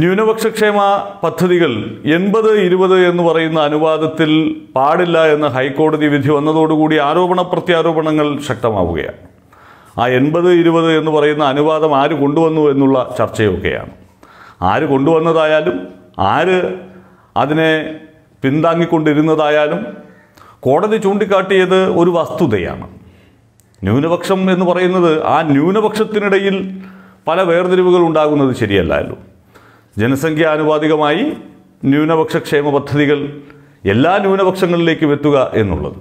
ന്യൂനപക്ഷ ക്ഷേമ പദ്ധതികൾ എൺപത് ഇരുപത് എന്ന് പറയുന്ന അനുവാദത്തിൽ പാടില്ല എന്ന ഹൈക്കോടതി വിധി വന്നതോടുകൂടി ആരോപണ പ്രത്യാരോപണങ്ങൾ ശക്തമാവുകയാണ് ആ എൺപത് ഇരുപത് എന്ന് പറയുന്ന അനുവാദം ആര് കൊണ്ടുവന്നു എന്നുള്ള ചർച്ചയൊക്കെയാണ് ആര് കൊണ്ടുവന്നതായാലും ആര് അതിനെ പിന്താങ്ങിക്കൊണ്ടിരുന്നതായാലും കോടതി ചൂണ്ടിക്കാട്ടിയത് ഒരു വസ്തുതയാണ് ന്യൂനപക്ഷം എന്ന് പറയുന്നത് ആ ന്യൂനപക്ഷത്തിനിടയിൽ പല വേർതിരിവുകൾ ഉണ്ടാകുന്നത് ശരിയല്ലല്ലോ ജനസംഖ്യാനുപാതികമായി ന്യൂനപക്ഷ ക്ഷേമ പദ്ധതികൾ എല്ലാ ന്യൂനപക്ഷങ്ങളിലേക്കും എത്തുക എന്നുള്ളത്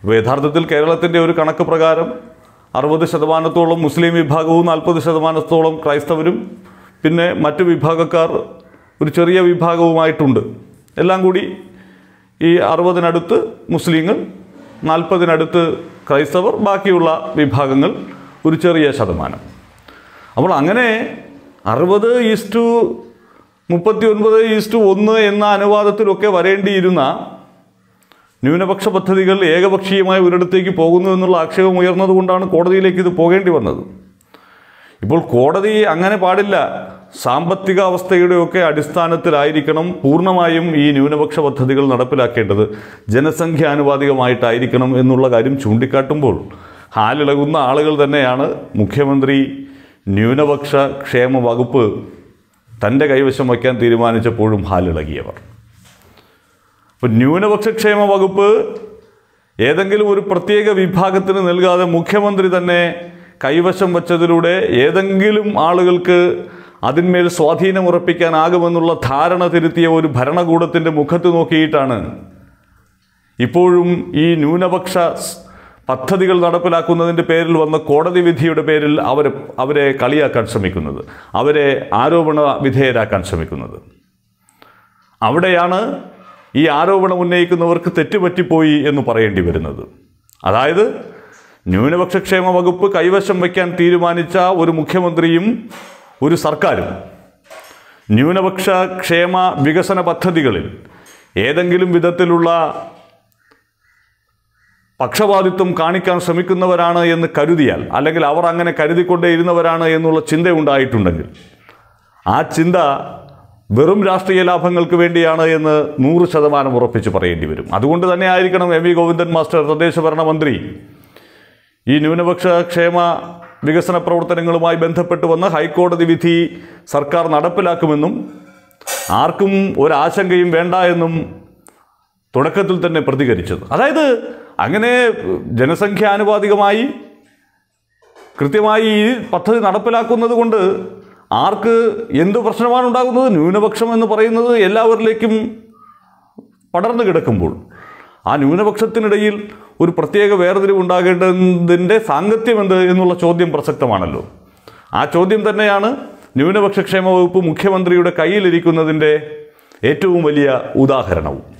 ഇപ്പോൾ യഥാർത്ഥത്തിൽ കേരളത്തിൻ്റെ ഒരു കണക്ക് പ്രകാരം അറുപത് ശതമാനത്തോളം മുസ്ലിം വിഭാഗവും നാൽപ്പത് ശതമാനത്തോളം ക്രൈസ്തവരും പിന്നെ മറ്റു വിഭാഗക്കാർ ഒരു ചെറിയ വിഭാഗവുമായിട്ടുണ്ട് എല്ലാം കൂടി ഈ അറുപതിനടുത്ത് മുസ്ലിങ്ങൾ നാൽപ്പതിനടുത്ത് ക്രൈസ്തവർ ബാക്കിയുള്ള വിഭാഗങ്ങൾ ഒരു ചെറിയ ശതമാനം അപ്പോൾ അങ്ങനെ അറുപത് ഈസ്റ്റു മുപ്പത്തി ഒൻപത് ഈസ്റ്റു ഒന്ന് എന്ന അനുവാദത്തിലൊക്കെ വരേണ്ടിയിരുന്ന ന്യൂനപക്ഷ പദ്ധതികൾ ഏകപക്ഷീയമായി ഒരിടത്തേക്ക് പോകുന്നു എന്നുള്ള ആക്ഷേപം ഉയർന്നതുകൊണ്ടാണ് കോടതിയിലേക്ക് ഇത് പോകേണ്ടി വന്നത് ഇപ്പോൾ കോടതി അങ്ങനെ പാടില്ല സാമ്പത്തിക അവസ്ഥയുടെയൊക്കെ അടിസ്ഥാനത്തിലായിരിക്കണം പൂർണ്ണമായും ഈ ന്യൂനപക്ഷ പദ്ധതികൾ നടപ്പിലാക്കേണ്ടത് ജനസംഖ്യാനുപാതികമായിട്ടായിരിക്കണം എന്നുള്ള കാര്യം ചൂണ്ടിക്കാട്ടുമ്പോൾ ഹാലിളകുന്ന ആളുകൾ തന്നെയാണ് മുഖ്യമന്ത്രി ന്യൂനപക്ഷ ക്ഷേമ വകുപ്പ് തൻ്റെ കൈവശം വയ്ക്കാൻ തീരുമാനിച്ചപ്പോഴും ഹാലിളകിയവർ അപ്പം ന്യൂനപക്ഷ ക്ഷേമ വകുപ്പ് ഏതെങ്കിലും ഒരു പ്രത്യേക വിഭാഗത്തിന് നൽകാതെ മുഖ്യമന്ത്രി തന്നെ കൈവശം വച്ചതിലൂടെ ഏതെങ്കിലും ആളുകൾക്ക് അതിന്മേൽ സ്വാധീനം ഉറപ്പിക്കാനാകുമെന്നുള്ള ധാരണ തിരുത്തിയ ഒരു ഭരണകൂടത്തിൻ്റെ മുഖത്ത് നോക്കിയിട്ടാണ് ഇപ്പോഴും ഈ ന്യൂനപക്ഷ പദ്ധതികൾ നടപ്പിലാക്കുന്നതിൻ്റെ പേരിൽ വന്ന കോടതി വിധിയുടെ പേരിൽ അവർ അവരെ കളിയാക്കാൻ ശ്രമിക്കുന്നത് അവരെ ആരോപണ വിധേയരാക്കാൻ ശ്രമിക്കുന്നത് അവിടെയാണ് ഈ ആരോപണം ഉന്നയിക്കുന്നവർക്ക് തെറ്റുപറ്റിപ്പോയി എന്ന് പറയേണ്ടി വരുന്നത് അതായത് ന്യൂനപക്ഷ ക്ഷേമ വകുപ്പ് കൈവശം വയ്ക്കാൻ തീരുമാനിച്ച ഒരു മുഖ്യമന്ത്രിയും ഒരു സർക്കാരും ന്യൂനപക്ഷ ക്ഷേമ വികസന പദ്ധതികളിൽ ഏതെങ്കിലും വിധത്തിലുള്ള പക്ഷപാതിത്വം കാണിക്കാൻ ശ്രമിക്കുന്നവരാണ് എന്ന് കരുതിയാൽ അല്ലെങ്കിൽ അവർ അങ്ങനെ കരുതിക്കൊണ്ടേയിരുന്നവരാണ് എന്നുള്ള ചിന്ത ഉണ്ടായിട്ടുണ്ടെങ്കിൽ ആ ചിന്ത വെറും രാഷ്ട്രീയ ലാഭങ്ങൾക്ക് വേണ്ടിയാണ് എന്ന് നൂറ് ശതമാനം ഉറപ്പിച്ച് പറയേണ്ടി വരും അതുകൊണ്ട് തന്നെ ആയിരിക്കണം എം വി ഗോവിന്ദൻ മാസ്റ്റർ തദ്ദേശഭരണ മന്ത്രി ഈ ന്യൂനപക്ഷ ക്ഷേമ വികസന പ്രവർത്തനങ്ങളുമായി ബന്ധപ്പെട്ട് വന്ന ഹൈക്കോടതി വിധി സർക്കാർ നടപ്പിലാക്കുമെന്നും ആർക്കും ഒരാശങ്കയും വേണ്ട എന്നും തുടക്കത്തിൽ തന്നെ പ്രതികരിച്ചത് അതായത് അങ്ങനെ ജനസംഖ്യാനുപാതികമായി കൃത്യമായി ഈ പദ്ധതി നടപ്പിലാക്കുന്നത് കൊണ്ട് ആർക്ക് എന്ത് പ്രശ്നമാണ് ഉണ്ടാകുന്നത് ന്യൂനപക്ഷം എന്ന് പറയുന്നത് എല്ലാവരിലേക്കും പടർന്നു കിടക്കുമ്പോൾ ആ ന്യൂനപക്ഷത്തിനിടയിൽ ഒരു പ്രത്യേക ഉണ്ടാകേണ്ടതിൻ്റെ സാങ്കത്യം എന്ത് എന്നുള്ള ചോദ്യം പ്രസക്തമാണല്ലോ ആ ചോദ്യം തന്നെയാണ് ന്യൂനപക്ഷ ക്ഷേമ വകുപ്പ് മുഖ്യമന്ത്രിയുടെ കയ്യിലിരിക്കുന്നതിൻ്റെ ഏറ്റവും വലിയ ഉദാഹരണവും